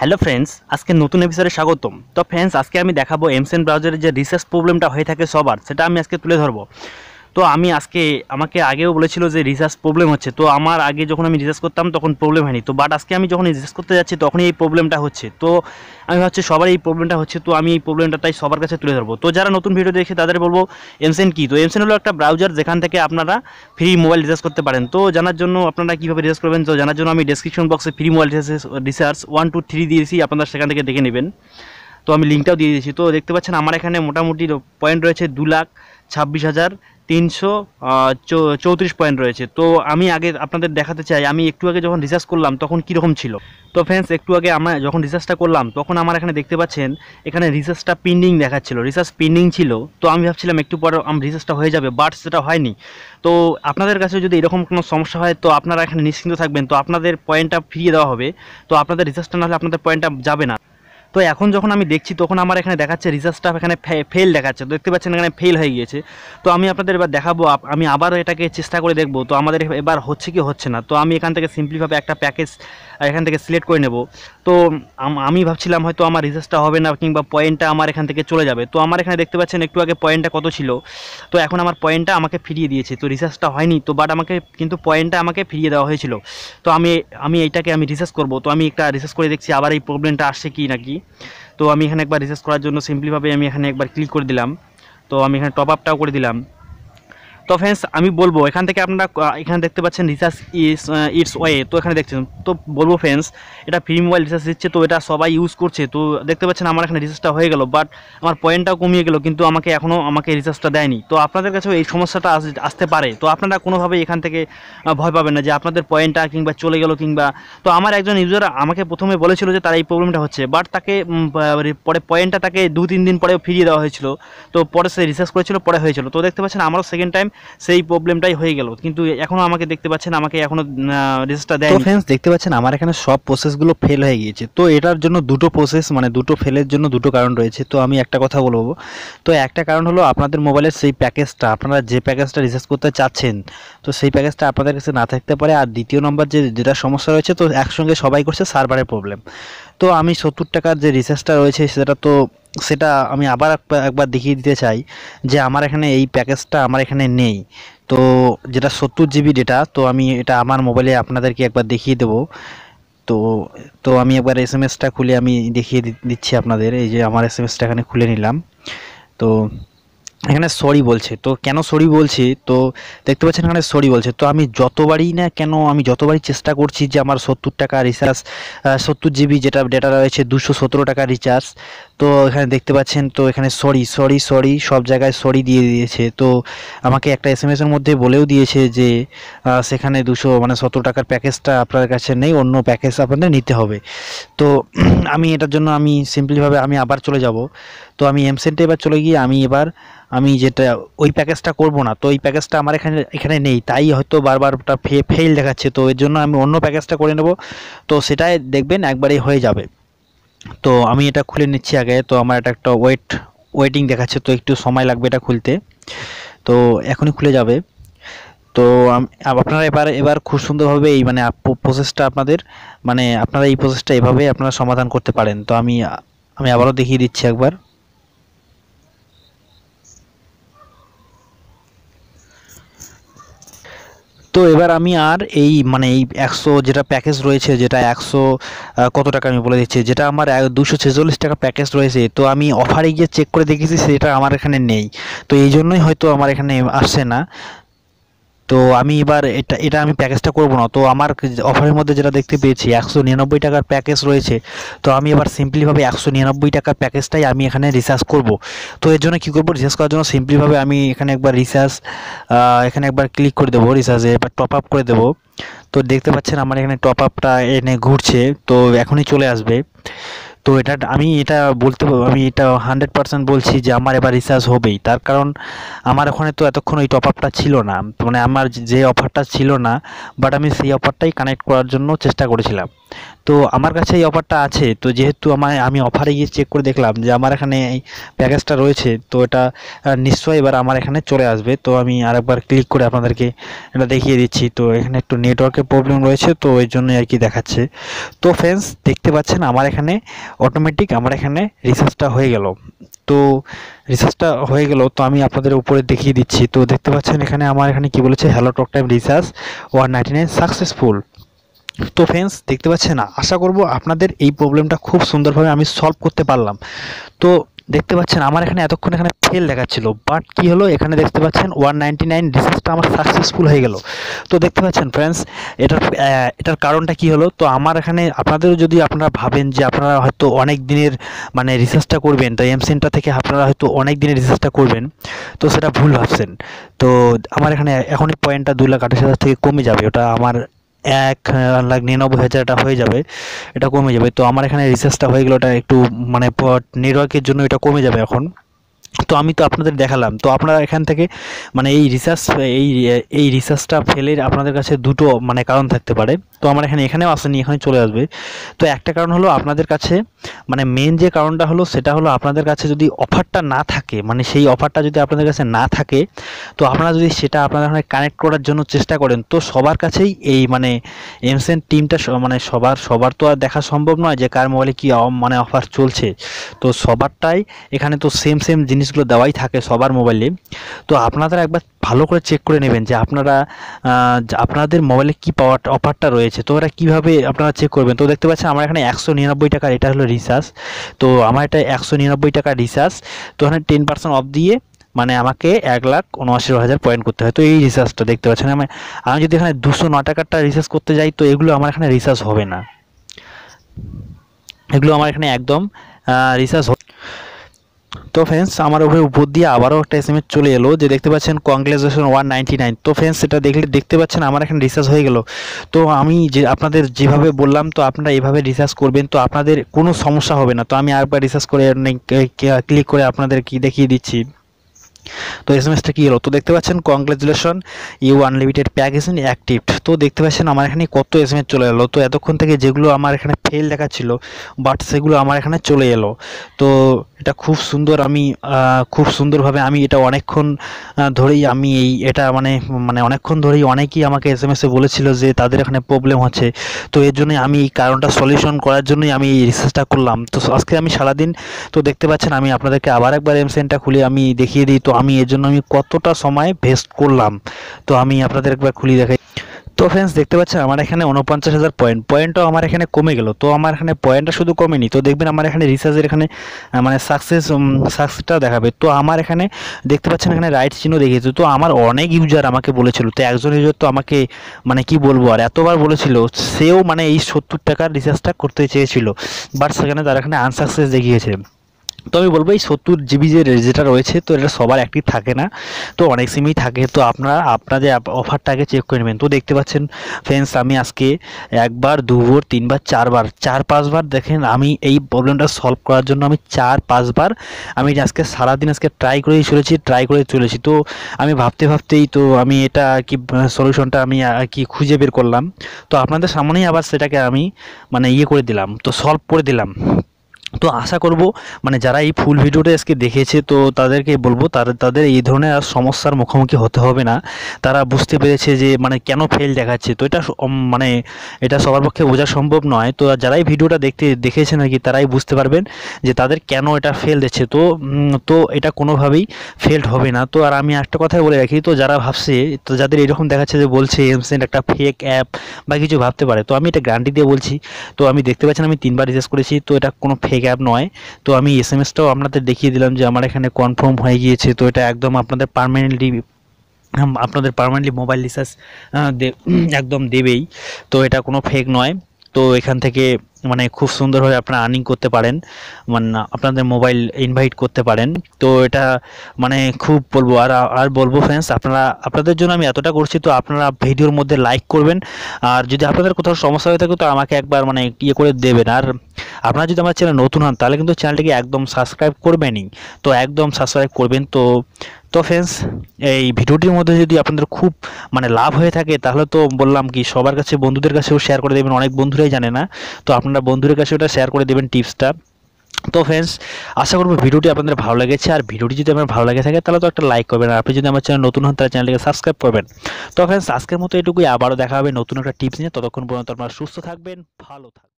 hello friends আজকে নতুন এপিসোডে স্বাগতম তো ফ্রেন্ডস আজকে আমি দেখাবো এমসেন ব্রাউজারের যে রিসার্চ প্রবলেমটা হয়ে থাকে সবার সেটা আমি আজকে তুলে ধরবো তো আমি আজকে আমাকে আগেও বলেছিল যে রিচার্জ প্রবলেম হচ্ছে তো আমার আগে যখন আমি রিচার্জ করতাম তখন প্রবলেম হয়নি তো বাট আজকে আমি যখন রিচার্জ করতে যাচ্ছি তখনই এই প্রবলেমটা হচ্ছে তো আমি ভাবছি সবার এই প্রবলেমটা হচ্ছে তো আমি এই প্রবলেমটা তাই সবার কাছে তুলে ধরবো তো যারা নতুন ভিডিও দেখে তাদের বলবো এমসেন কী তো এমসেন হলো একটা ব্রাউজার যেখান থেকে আপনারা ফ্রি মোবাইল রিচার্জ করতে পারেন তো জানার জন্য আপনারা কীভাবে রিচার্জ করবেন তো জানার জন্য আমি ডিসক্রিপশন বক্সে free mobile recharge one two three দিয়েছি আপনারা সেখান থেকে দেখে নেবেন তো আমি লিঙ্কটাও দিয়ে দিয়েছি তো দেখতে পাচ্ছেন আমার এখানে মোটামুটি পয়েন্ট রয়েছে দু লাখ ছাব্বিশ হাজার তিনশো চৌত্রিশ পয়েন্ট রয়েছে তো আমি আগে আপনাদের দেখাতে চাই আমি একটু আগে যখন রিসার্চ করলাম তখন কীরকম ছিল তো ফ্রেন্ডস একটু আগে আমরা যখন রিসার্চটা করলাম তখন আমার এখানে দেখতে পাচ্ছেন এখানে রিসার্চটা পেন্ডিং দেখাচ্ছিল রিসার্চ পেন্ডিং ছিল তো আমি ভাবছিলাম একটু পরে আমার রিসার্চটা হয়ে যাবে বাট সেটা হয়নি তো আপনাদের কাছে যদি এরকম কোনো সমস্যা হয় তো আপনারা এখানে নিশ্চিন্ত থাকবেন তো আপনাদের পয়েন্টটা ফিরিয়ে দেওয়া হবে তো আপনাদের রিসার্চটা না হলে আপনাদের পয়েন্টটা যাবে না তো এখন যখন আমি দেখছি তখন আমার এখানে দেখাচ্ছে রিসার্চটা এখানে ফেল দেখাচ্ছে দেখতে পাচ্ছেন এখানে ফেল হয়ে গিয়েছে তো আমি আপনাদের এবার দেখাবো আমি আবারও এটাকে চেষ্টা করে দেখবো তো আমাদের এবার হচ্ছে কি হচ্ছে না তো আমি এখান থেকে সিম্পলিভাবে একটা প্যাকেজ আর এখান থেকে সিলেক্ট করে নেব তো আমি ভাবছিলাম হয়তো আমার রিসার্চটা হবে না কিংবা পয়েন্টটা আমার এখান থেকে চলে যাবে তো আমার এখানে দেখতে পাচ্ছেন একটু আগে পয়েন্টটা কত ছিল তো এখন আমার পয়েন্টটা আমাকে ফিরিয়ে দিয়েছে তো রিসার্চটা হয়নি তো বাট আমাকে কিন্তু পয়েন্টটা আমাকে ফিরিয়ে দেওয়া হয়েছিল তো আমি আমি এইটাকে আমি রিসার্চ করব তো আমি একটা রিসার্চ করে দেখছি আবার এই প্রবলেমটা আসছে কি নাকি তো আমি এখানে একবার রিসার্চ করার জন্য সিম্পলিভাবে আমি এখানে একবার ক্লিক করে দিলাম তো আমি এখানে টপ আপটাও করে দিলাম তো ফ্রেন্ডস আমি বলবো এখান থেকে আপনারা এখানে দেখতে পাচ্ছেন রিচার্জ ইস ইটস ওয়ে তো এখানে দেখছেন তো বলবো ফ্রেন্ডস এটা ফ্রি মোবাইল রিচার্জ দিচ্ছে তো এটা সবাই ইউজ করছে তো দেখতে পাচ্ছেন আমার এখানে রিচার্জটা হয়ে গেল বাট আমার পয়েন্টটাও কমিয়ে গেল কিন্তু আমাকে এখনও আমাকে রিচার্জটা দেয়নি তো আপনাদের কাছেও এই সমস্যাটা আসতে পারে তো আপনারা কোনোভাবে এখান থেকে ভয় পাবেন না যে আপনাদের পয়েন্টটা কিংবা চলে গেল কিংবা তো আমার একজন ইউজার আমাকে প্রথমে বলেছিল যে তার এই প্রবলেমটা হচ্ছে বাট তাকে পরে পয়েন্টটা তাকে দু তিন দিন পরে ফিরিয়ে দেওয়া হয়েছিল তো পরে সে রিচার্জ করেছিল পরে হয়েছিল তো দেখতে পাচ্ছেন আমারও সেকেন্ড টাইম সেই প্রবলেমটাই হয়ে গেল কিন্তু এখনও আমাকে দেখতে পাচ্ছেন আমাকে এখনও রেজিস্টার দেয় ফ্রেন্ডস দেখতে পাচ্ছেন আমার এখানে সব প্রসেসগুলো ফেল হয়ে গিয়েছে তো এটার জন্য দুটো প্রসেস মানে দুটো ফেলের জন্য দুটো কারণ রয়েছে তো আমি একটা কথা বলবো তো একটা কারণ হলো আপনাদের মোবাইলের সেই প্যাকেজটা আপনারা যে প্যাকেজটা রিচার্জ করতে চাচ্ছেন তো সেই প্যাকেজটা আপনাদের কাছে না থাকতে পারে আর দ্বিতীয় নম্বর যে যেটা সমস্যা রয়েছে তো একসঙ্গে সবাই করছে সার্ভারের প্রবলেম তো আমি সত্তর টাকার যে রিচার্জটা রয়েছে সেটা তো সেটা আমি আবার একবার দেখিয়ে দিতে চাই যে আমার এখানে এই প্যাকেজটা আমার এখানে নেই তো যেটা সত্তর জিবি ডেটা তো আমি এটা আমার মোবাইলে আপনাদেরকে একবার দেখিয়ে দেবো তো তো আমি একবার এস এম এসটা খুলে আমি দেখিয়ে দিচ্ছি আপনাদের এই যে আমার এস এম এসটা এখানে খুলে নিলাম তো এখানে সরি বলছে তো কেন সরি বলছি তো দেখতে পাচ্ছেন এখানে সরি বলছে তো আমি যতবারই না কেন আমি যতবারই চেষ্টা করছি যে আমার সত্তর টাকা রিচার্জ সত্তর জিবি যেটা ডেটা রয়েছে দুশো সতেরো টাকা রিচার্জ তো এখানে দেখতে পাচ্ছেন তো এখানে সরি সরি সরি সব জায়গায় সরি দিয়ে দিয়েছে তো আমাকে একটা এস এম এসের মধ্যে বলেও দিয়েছে যে সেখানে দুশো মানে সতেরো টাকার প্যাকেজটা আপনার কাছে নেই অন্য প্যাকেজ আপনাদের নিতে হবে তো আমি এটার জন্য আমি সিম্পলিভাবে আমি আবার চলে যাব তো আমি এমসেন্টে এবার চলে গিয়ে আমি এবার আমি যেটা ওই প্যাকেজটা করব না তো এই প্যাকেজটা আমার এখানে এখানে নেই তাই হয়তো বারবার ফেল দেখাচ্ছে তো এর জন্য আমি অন্য প্যাকেজটা করে নেব তো সেটাই দেখবেন একবারেই হয়ে যাবে তো আমি এটা খুলে নিচ্ছি আগে তো আমার এটা একটা ওয়েট ওয়েটিং দেখাচ্ছে তো একটু সময় লাগবে এটা খুলতে তো এখনই খুলে যাবে তো আপনারা এবার এবার খুব সুন্দরভাবে এই মানে প্রসেসটা আপনাদের মানে আপনারা এই প্রসেসটা এভাবে আপনারা সমাধান করতে পারেন তো আমি আমি আবারও দেখিয়ে দিচ্ছি একবার তো এবার আমি আর এই মানে এই একশো যেটা প্যাকেজ রয়েছে যেটা একশো কত টাকা আমি বলে দিচ্ছি যেটা আমার দুশো ছেচল্লিশ টাকা প্যাকেজ রয়েছে তো আমি অফারে গিয়ে চেক করে দেখেছি সেটা আমার এখানে নেই তো এই জন্যই হয়তো আমার এখানে আসছে না তো আমি এবার এটা এটা আমি প্যাকেজটা করব না তো আমার অফারের মধ্যে যেটা দেখতে পেয়েছি একশো নিরানব্বই টাকার প্যাকেজ রয়েছে তো আমি এবার সিম্পলিভাবে একশো নিরানব্বই টাকার প্যাকেজটাই আমি এখানে রিচার্জ করব তো এর জন্য কী করবো রিচার্জ করার জন্য সিম্পলিভাবে আমি এখানে একবার রিচার্জ এখানে একবার ক্লিক করে দেবো রিচার্জে এবার টপ আপ করে দেবো তো দেখতে পাচ্ছেন আমার এখানে টপ আপটা এনে ঘুরছে তো এখনই চলে আসবে তো এটা আমি এটা বলতে আমি এটা হান্ড্রেড পারসেন্ট বলছি যে আমার এবার রিচার্জ হবেই তার কারণ আমার ওখানে তো এতক্ষণ ওই টপ আপটা ছিল না মানে আমার যে অফারটা ছিল না বাট আমি সেই অফারটাই কানেক্ট করার জন্য চেষ্টা করেছিলাম তো আমার কাছে এই অফারটা আছে তো যেহেতু আমার আমি অফারে গিয়ে চেক করে দেখলাম যে আমার এখানে এই প্যাকেজটা রয়েছে তো এটা নিশ্চয়ই এবার আমার এখানে চলে আসবে তো আমি আরেকবার ক্লিক করে আপনাদেরকে এটা দেখিয়ে দিচ্ছি তো এখানে একটু নেটওয়ার্কের প্রবলেম রয়েছে তো ওই জন্যই আর কি দেখাচ্ছে তো ফ্রেন্ডস দেখতে পাচ্ছেন আমার এখানে অটোমেটিক আমার এখানে রিসার্চটা হয়ে গেল তো রিসার্চটা হয়ে গেল তো আমি আপনাদের উপরে দেখিয়ে দিচ্ছি তো দেখতে পাচ্ছেন এখানে আমার এখানে কি বলেছে hello talk time research one ninety nine successful তো ফ্রেন্ডস দেখতে পাচ্ছেন না আশা করব আপনাদের এই প্রবলেমটা খুব সুন্দরভাবে আমি সলভ করতে পারলাম তো দেখতে পাচ্ছেন আমার এখানে এতক্ষণ এখানে ফেল দেখাচ্ছিল বাট কি হলো এখানে দেখতে পাচ্ছেন ওয়ান নাইনটি নাইন রিসার্চটা আমার সাকসেসফুল হয়ে গেল তো দেখতে পাচ্ছেন ফ্রেন্ডস এটার এটার কারণটা কি হলো তো আমার এখানে আপনাদেরও যদি আপনারা ভাবেন যে আপনারা হয়তো অনেক দিনের মানে রিসার্চটা করবেন তো এম সেন্টার থেকে আপনারা হয়তো অনেক দিনের রিসার্চটা করবেন তো সেটা ভুল ভাবছেন তো আমার এখানে এখনই পয়েন্টটা দু লাখ আঠাশ হাজার থেকে কমে যাবে ওটা আমার এক লাখ নিরানব্বই হাজার এটা হয়ে যাবে এটা কমে যাবে তো আমার এখানে রিচার্জটা হয়ে গেলো এটা একটু মানে নেটওয়ার্কের জন্য এটা কমে যাবে এখন তো আমি তো আপনাদের দেখালাম তো আপনারা এখান থেকে মানে এই রিসার্চ এই এই রিসার্চটা ফেলে আপনাদের কাছে দুটো মানে কারণ থাকতে পারে তো আমার এখানে এখানেও আসেনি এখানে চলে আসবে তো একটা কারণ হলো আপনাদের কাছে মানে মেন যে কারণটা হলো সেটা হলো আপনাদের কাছে যদি অফারটা না থাকে মানে সেই অফারটা যদি আপনাদের কাছে না থাকে তো আপনারা যদি সেটা আপনাদের ওখানে কানেক্ট করার জন্য চেষ্টা করেন তো সবার কাছেই এই মানে এমসেন টিমটা মানে সবার সবার তো আর দেখা সম্ভব নয় যে কার মোবাইলে কী মানে অফার চলছে তো সবারটাই এখানে তো সেম সেম জিনিস জিনিসগুলো দেওয়াই থাকে সবার মোবাইলে তো আপনারা একবার ভালো করে চেক করে নেবেন যে আপনারা আপনাদের মোবাইলে কী পাওয়ার অফারটা রয়েছে তো ওরা কীভাবে আপনারা চেক করবেন তো দেখতে পাচ্ছেন আমার এখানে একশো নিরানব্বই টাকার এটা হলো রিচার্জ তো আমার এটা একশো নিরানব্বই টাকার রিচার্জ তো এখানে টেন পার্সেন্ট অফ দিয়ে মানে আমাকে এক লাখ উনআশি হাজার পয়েন্ট করতে হয় তো এই রিচার্জটা দেখতে পাচ্ছেন আমি আমি যদি এখানে দুশো ন টাকারটা রিচার্জ করতে যাই তো এগুলো আমার এখানে রিচার্জ হবে না এগুলো আমার এখানে একদম রিচার্জ তো ফ্রেন্ডস আমার উপরে উপর দিয়ে আবারও একটা এসএমএস চলে এলো যে দেখতে পাচ্ছেন কংগ্রেচুলেশন ওয়ান নাইনটি নাইন তো ফ্রেন্ডস সেটা দেখলে দেখতে পাচ্ছেন আমার এখানে রিসার্চ হয়ে গেল তো আমি যে আপনাদের যেভাবে বললাম তো আপনারা এভাবে রিসার্চ করবেন তো আপনাদের কোনো সমস্যা হবে না তো আমি আরেকবার রিসার্চ করে ক্লিক করে আপনাদের কি দেখিয়ে দিচ্ছি তো এস এম এসটা কী এলো তো দেখতে পাচ্ছেন congratulation you unlimited pack is active তো দেখতে পাচ্ছেন আমার এখানে কত এস এম এস চলে এলো তো এতক্ষণ থেকে যেগুলো আমার এখানে ফেল দেখাচ্ছিলো বাট সেগুলো আমার এখানে চলে এলো তো এটা খুব সুন্দর আমি খুব সুন্দরভাবে আমি এটা অনেকক্ষণ ধরেই আমি এই এটা মানে মানে অনেকক্ষণ ধরেই অনেকেই আমাকে এস এম এসে বলেছিলো যে তাদের এখানে প্রবলেম হচ্ছে তো এর জন্যই আমি এই কারণটা সলিউশন করার জন্যই আমি এই রিসার্চটা করলাম তো আজকে আমি সারাদিন তো দেখতে পাচ্ছেন আমি আপনাদেরকে আবার একবার এমসেনটা খুলে আমি দেখিয়ে দিই তো আমি এর জন্য আমি কতটা সময় ভেস্ট করলাম তো আমি আপনাদের একবার খুলি দেখাই তো ফ্রেন্ডস দেখতে পাচ্ছেন আমার এখানে উনপঞ্চাশ হাজার পয়েন্ট পয়েন্টও আমার এখানে কমে গেল তো আমার এখানে পয়েন্টটা শুধু কমেনি তো দেখবেন আমার এখানে রিসার্চের এখানে মানে সাকসেস সাকসেসটা দেখাবে তো আমার এখানে দেখতে পাচ্ছেন এখানে রাইট চিহ্ন দেখিয়েছে তো আমার অনেক ইউজার আমাকে বলেছিল তো একজন ইউজার তো আমাকে মানে কি বলবো আর এতবার বলেছিল সেও মানে এই সত্তর টাকার রিসার্চটা করতে চেয়েছিল বাট সেখানে তারা এখানে আনসাকসেস দেখিয়েছে তো আমি বলবো এই সত্তর জিবি যে যেটা রয়েছে তো এটা সবার অ্যাক্টিভ থাকে না তো অনেক সিমই থাকে তো আপনারা আপনাদের অফারটাকে চেক করে নেবেন তো দেখতে পাচ্ছেন ফ্রেন্ডস আমি আজকে একবার দুবার তিনবার চারবার চার পাঁচবার দেখেন আমি এই প্রবলেমটা সলভ করার জন্য আমি চার পাঁচবার আমি আজকে সারাদিন আজকে ট্রাই করেই চলেছি ট্রাই করে চলেছি তো আমি ভাবতে ভাবতেই তো আমি এটা কি সলিউশনটা আমি কি খুঁজে বের করলাম তো আপনাদের সামনেই আবার সেটাকে আমি মানে ইয়ে করে দিলাম তো সলভ করে দিলাম তো আশা করব মানে যারা এই ফুল ভিডিওটা আজকে দেখেছে তো তাদেরকে বলবো তারা তাদের এই ধরনের আর সমস্যার মুখোমুখি হতে হবে না তারা বুঝতে পেরেছে যে মানে কেন ফেল দেখাচ্ছে তো এটা মানে এটা সবার পক্ষে বোঝা সম্ভব নয় তো যারাই ভিডিওটা দেখতে দেখেছেন আর কি তারাই বুঝতে পারবেন যে তাদের কেন এটা ফেল দিচ্ছে তো তো এটা কোনোভাবেই ফেল্ড হবে না তো আর আমি একটা কথাই বলে রাখি তো যারা ভাবছে তো যাদের এরকম দেখাচ্ছে যে বলছে এমসেন্ট একটা ফেক অ্যাপ বা কিছু ভাবতে পারে তো আমি এটা গ্যারান্টি দিয়ে বলছি তো আমি দেখতে পাচ্ছেন আমি তিনবার রিচার্জ করেছি তো এটা কোনো ফেক ঠিক অ্যাপ নয় তো আমি এস এম এসটাও আপনাদের দেখিয়ে দিলাম যে আমার এখানে কনফার্ম হয়ে গিয়েছে তো এটা একদম আপনাদের পারমানেন্টলি আপনাদের পারমানেন্টলি মোবাইল রিচার্জ একদম দেবেই তো এটা কোনো ফেক নয় তো এখান থেকে মানে খুব সুন্দরভাবে আপনারা আর্নিং করতে পারেন মানে আপনাদের মোবাইল ইনভাইট করতে পারেন তো এটা মানে খুব বলবো আর আর বলবো ফ্রেন্ডস আপনারা আপনাদের জন্য আমি এতটা করছি তো আপনারা ভিডিওর মধ্যে লাইক করবেন আর যদি আপনাদের কোথাও সমস্যা হয়ে থাকে তো আমাকে একবার মানে ইয়ে করে দেবেন আর আপনারা যদি আমার চ্যানেল নতুন হন তাহলে কিন্তু চ্যানেলটিকে একদম সাবস্ক্রাইব করবেনই তো একদম সাবস্ক্রাইব করবেন তো তো ফ্রেন্ডস এই ভিডিওটির মধ্যে যদি আপনাদের খুব মানে লাভ হয়ে থাকে তাহলে তো বললাম কি সবার কাছে বন্ধুদের কাছেও শেয়ার করে দেবেন অনেক বন্ধুরাই জানে না তো আপনারা বন্ধুদের কাছে ওটা শেয়ার করে দেবেন টিপসটা তো ফ্রেন্ডস আশা করবো ভিডিওটি আপনাদের ভালো লেগেছে আর ভিডিওটি যদি আপনার ভালো লাগে থাকে তাহলে তো একটা লাইক করবেন আর আপনি যদি আমার চ্যানেল নতুন হন তাহলে চ্যানেলটিকে সাবস্ক্রাইব করবেন তো ফ্রেন্ডস আজকের মতো এটুকুই আবারও দেখা হবে নতুন একটা টিপস নিয়ে ততক্ষণ পর্যন্ত আপনারা সুস্থ থাকবেন ভালো থাকবেন